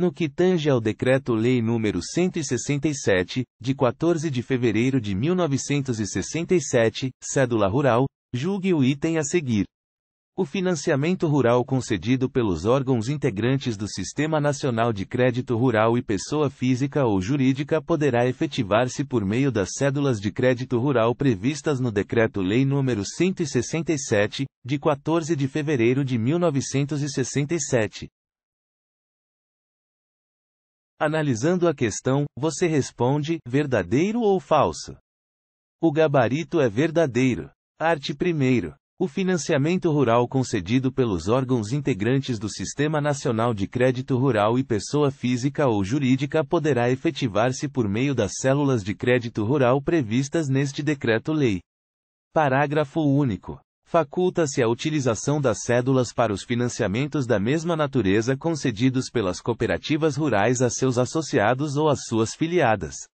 No que tange ao Decreto-Lei nº 167, de 14 de fevereiro de 1967, Cédula Rural, julgue o item a seguir. O financiamento rural concedido pelos órgãos integrantes do Sistema Nacional de Crédito Rural e pessoa física ou jurídica poderá efetivar-se por meio das cédulas de crédito rural previstas no Decreto-Lei nº 167, de 14 de fevereiro de 1967. Analisando a questão, você responde: verdadeiro ou falso? O gabarito é verdadeiro. Arte 1. O financiamento rural concedido pelos órgãos integrantes do Sistema Nacional de Crédito Rural e pessoa física ou jurídica poderá efetivar-se por meio das células de crédito rural previstas neste decreto-lei. Parágrafo único faculta-se a utilização das cédulas para os financiamentos da mesma natureza concedidos pelas cooperativas rurais a seus associados ou às suas filiadas.